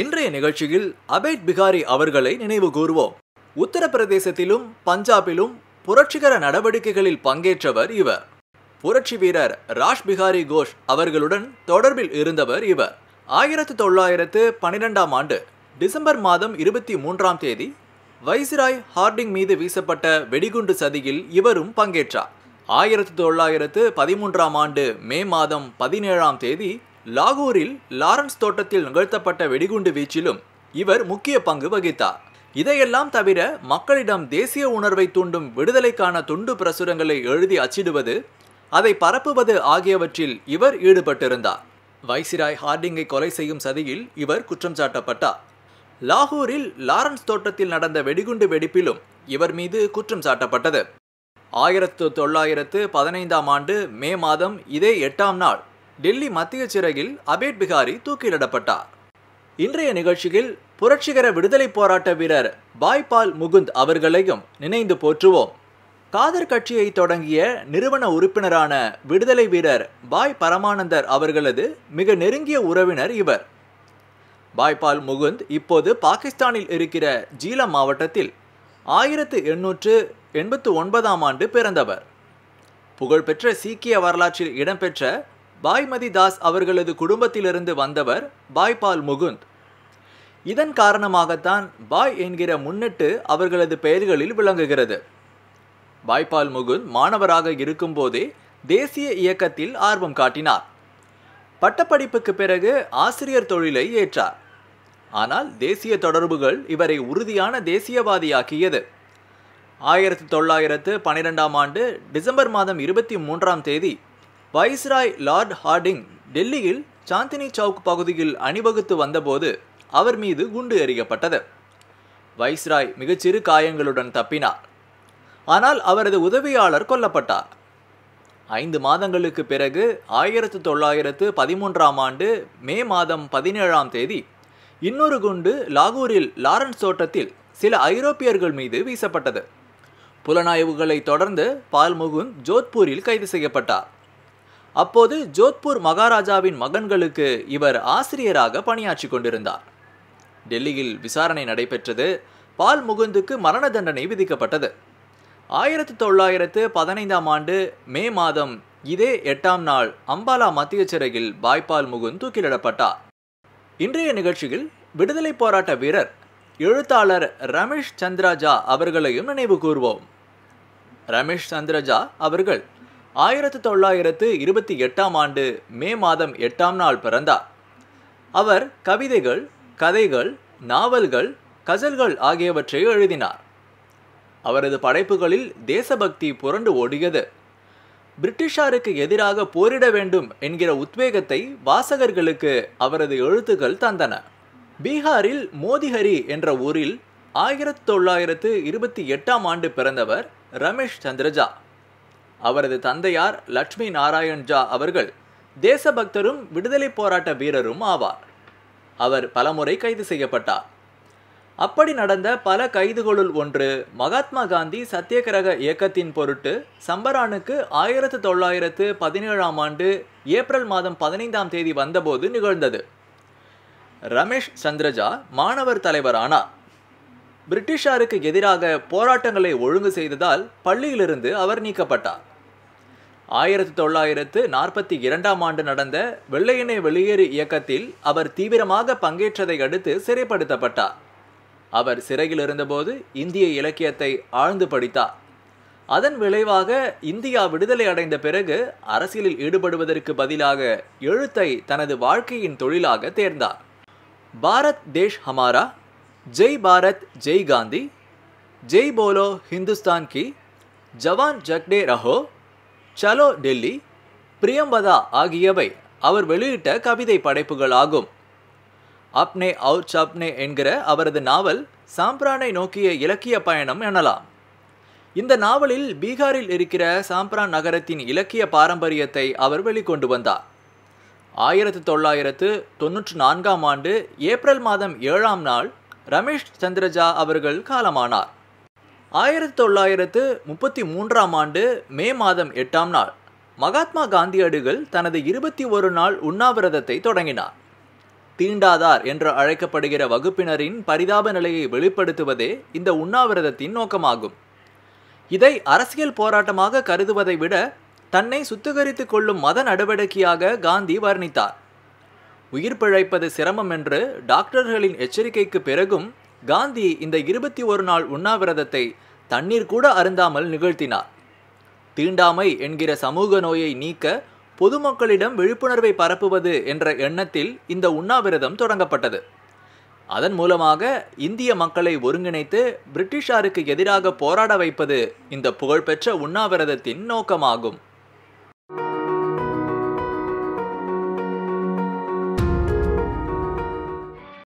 இன்றைய நிகழ்ச்சியில் அபேட் பிகாரி அவர்களை நினைவு கூறுவோம் உத்தரப்பிரதேசத்திலும் பஞ்சாபிலும் புரட்சிகர நடவடிக்கைகளில் பங்கேற்றவர் இவர் புரட்சி வீரர் ராஷ் பிகாரி கோஷ் அவர்களுடன் தொடர்பில் இருந்தவர் இவர் ஆயிரத்து தொள்ளாயிரத்து பனிரெண்டாம் ஆண்டு டிசம்பர் மாதம் இருபத்தி மூன்றாம் தேதி வைசிராய் ஹார்டிங் மீது வீசப்பட்ட வெடிகுண்டு சதியில் இவரும் பங்கேற்றார் ஆயிரத்து தொள்ளாயிரத்து பதிமூன்றாம் ஆண்டு மே மாதம் பதினேழாம் தேதி லாகூரில் லாரன்ஸ் தோட்டத்தில் நிகழ்த்தப்பட்ட வெடிகுண்டு வீச்சிலும் இவர் முக்கிய பங்கு வகித்தார் இதையெல்லாம் தவிர மக்களிடம் தேசிய உணர்வை தூண்டும் விடுதலைக்கான துண்டு பிரசுரங்களை எழுதி அச்சிடுவது அதை பரப்புவது ஆகியவற்றில் இவர் ஈடுபட்டிருந்தார் வைசிராய் ஹார்டிங்கை கொலை செய்யும் சதியில் இவர் குற்றம் சாட்டப்பட்டார் லாகூரில் லாரன்ஸ் தோட்டத்தில் நடந்த வெடிகுண்டு வெடிப்பிலும் இவர் மீது குற்றம் சாட்டப்பட்டது ஆயிரத்து தொள்ளாயிரத்து பதினைந்தாம் ஆண்டு மே மாதம் இதே எட்டாம் நாள் டெல்லி மத்திய சிறையில் அபேட் பிகாரி தூக்கிலிடப்பட்டார் இன்றைய நிகழ்ச்சியில் புரட்சிகர விடுதலை போராட்ட வீரர் பாய்பால் முகுந்த் அவர்களையும் நினைந்து போற்றுவோம் காதர் கட்சியை தொடங்கிய நிறுவன உறுப்பினரான விடுதலை வீரர் பாய் பரமானந்தர் அவர்களது மிக நெருங்கிய உறவினர் இவர் பாய்பால் முகுந்த் இப்போது பாகிஸ்தானில் இருக்கிற ஜீலம் மாவட்டத்தில் ஆயிரத்து எண்ணூற்று எண்பத்து ஒன்பதாம் ஆண்டு பிறந்தவர் புகழ்பெற்ற சீக்கிய வரலாற்றில் இடம்பெற்ற பாய்மதி தாஸ் அவர்களது குடும்பத்திலிருந்து வந்தவர் பாய்பால் முகுந்த் இதன் காரணமாகத்தான் பாய் என்கிற முன்னிட்டு அவர்களது பெயர்களில் விளங்குகிறது பாய்பால் முகுந்த் மாணவராக இருக்கும்போதே தேசிய இயக்கத்தில் ஆர்வம் காட்டினார் பட்டப்படிப்புக்கு பிறகு ஆசிரியர் தொழிலை ஏற்றார் ஆனால் தேசிய தொடர்புகள் இவரை உறுதியான தேசியவாதியாக்கியது ஆயிரத்தி தொள்ளாயிரத்து பன்னிரெண்டாம் ஆண்டு டிசம்பர் மாதம் இருபத்தி மூன்றாம் தேதி வைஸ்ராய் லார்ட் ஹார்டிங் டெல்லியில் சாந்தினி சவுக் பகுதியில் அணிவகுத்து வந்தபோது அவர் மீது குண்டு எறியப்பட்டது வைஸ்ராய் மிகச்சிறு காயங்களுடன் தப்பினார் ஆனால் அவரது உதவியாளர் கொல்லப்பட்டார் ஐந்து மாதங்களுக்கு பிறகு ஆயிரத்து தொள்ளாயிரத்து பதிமூன்றாம் ஆண்டு மே மாதம் பதினேழாம் தேதி இன்னொரு குண்டு லாகூரில் லாரன்ஸ் தோட்டத்தில் சில ஐரோப்பியர்கள் மீது வீசப்பட்டது புலனாய்வுகளை தொடர்ந்து பால்முகுந்த் ஜோத்பூரில் கைது செய்யப்பட்டார் அப்போது ஜோத்பூர் மகாராஜாவின் மகன்களுக்கு இவர் ஆசிரியராக பணியாற்றி கொண்டிருந்தார் டெல்லியில் விசாரணை நடைபெற்றது பால் முகுந்துக்கு மரண தண்டனை விதிக்கப்பட்டது ஆயிரத்தி தொள்ளாயிரத்து பதினைந்தாம் ஆண்டு மே மாதம் இதே எட்டாம் நாள் அம்பாலா மத்திய சிறையில் பாய்பால் முகுந்த் தூக்கிலிடப்பட்டார் இன்றைய நிகழ்ச்சியில் விடுதலை போராட்ட வீரர் எழுத்தாளர் ரமேஷ் சந்திராஜா அவர்களையும் நினைவு கூர்வோம் ரமேஷ் சந்திரஜா அவர்கள் ஆயிரத்து தொள்ளாயிரத்து இருபத்தி எட்டாம் ஆண்டு மே மாதம் எட்டாம் நாள் பிறந்தார் அவர் கவிதைகள் கதைகள் நாவல்கள் கசல்கள் ஆகியவற்றை எழுதினார் அவரது படைப்புகளில் தேசபக்தி புரண்டு ஓடியது பிரிட்டிஷாருக்கு எதிராக போரிட வேண்டும் என்கிற உத்வேகத்தை வாசகர்களுக்கு அவரது எழுத்துக்கள் தந்தன பீகாரில் மோதிஹரி என்ற ஊரில் ஆயிரத்தி தொள்ளாயிரத்து இருபத்தி எட்டாம் ஆண்டு பிறந்தவர் ரமேஷ் சந்திரஜா அவரது தந்தையார் லட்சுமி நாராயண் ஜா அவர்கள் தேசபக்தரும் விடுதலை போராட்ட வீரரும் ஆவார் அவர் பலமுறை கைது செய்யப்பட்டார் அப்படி நடந்த பல கைதுகளுள் ஒன்று மகாத்மா காந்தி சத்தியகிரக இயக்கத்தின் பொருட்டு சம்பரானுக்கு ஆயிரத்து தொள்ளாயிரத்து பதினேழாம் ஆண்டு ஏப்ரல் மாதம் பதினைந்தாம் தேதி வந்தபோது நிகழ்ந்தது ரமேஷ் சந்திரஜா மாணவர் தலைவரானார் பிரிட்டிஷாருக்கு எதிராக போராட்டங்களை ஒழுங்கு செய்ததால் பள்ளியிலிருந்து அவர் நீக்கப்பட்டார் ஆயிரத்தி தொள்ளாயிரத்து நாற்பத்தி இரண்டாம் ஆண்டு நடந்த வெள்ளையனே வெளியேறு இயக்கத்தில் அவர் தீவிரமாக பங்கேற்றதை அடுத்து சிறைப்படுத்தப்பட்டார் அவர் சிறையில் இருந்தபோது இந்திய இலக்கியத்தை ஆழ்ந்து படித்தார் அதன் விளைவாக இந்தியா விடுதலை அடைந்த பிறகு அரசியலில் ஈடுபடுவதற்கு பதிலாக எழுத்தை தனது வாழ்க்கையின் தொழிலாக தேர்ந்தார் பாரத் தேஷ் ஹமாரா ஜெய் பாரத் ஜெய் காந்தி ஜெய் போலோ ஹிந்துஸ்தான் கி ஜவான் ஜக்டே ரஹோ சலோ டெல்லி பிரியம்பதா ஆகியவை அவர் வெளியிட்ட கவிதை படைப்புகள் ஆகும் அப்னே அவுர் சப்னே என்கிற அவரது நாவல் சாம்பிரானை நோக்கிய இலக்கிய பயணம் எனலாம் இந்த நாவலில் பீகாரில் இருக்கிற சாம்பிரான் நகரத்தின் இலக்கிய பாரம்பரியத்தை அவர் வெளிக்கொண்டு வந்தார் ஆயிரத்தி தொள்ளாயிரத்து தொன்னூற்றி நான்காம் ஆண்டு ஏப்ரல் மாதம் ஏழாம் நாள் ரமேஷ் சந்திரஜா அவர்கள் காலமானார் ஆயிரத்தி தொள்ளாயிரத்து முப்பத்தி மூன்றாம் ஆண்டு மே மாதம் எட்டாம் நாள் மகாத்மா காந்தியடிகள் தனது இருபத்தி ஒரு நாள் உண்ணாவிரதத்தை தொடங்கினார் தீண்டாதார் என்று அழைக்கப்படுகிற வகுப்பினரின் பரிதாப நிலையை வெளிப்படுத்துவதே இந்த உண்ணாவிரதத்தின் நோக்கமாகும் இதை அரசியல் போராட்டமாக கருதுவதை விட தன்னை சுத்திகரித்து கொள்ளும் மத நடவடிக்கையாக காந்தி வர்ணித்தார் உயிர் பிழைப்பது சிரமம் என்று டாக்டர்களின் எச்சரிக்கைக்கு பிறகும் காந்தி இந்த இருபத்தி ஒரு நாள் உண்ணாவிரதத்தை தண்ணீர் கூட அருந்தாமல் நிகழ்த்தினார் தீண்டாமை என்கிற சமூக நோயை நீக்க பொதுமக்களிடம் விழிப்புணர்வை பரப்புவது என்ற எண்ணத்தில் இந்த உண்ணாவிரதம் தொடங்கப்பட்டது அதன் மூலமாக இந்திய மக்களை ஒருங்கிணைத்து பிரிட்டிஷாருக்கு எதிராக போராட வைப்பது இந்த புகழ்பெற்ற உண்ணாவிரதத்தின் நோக்கமாகும்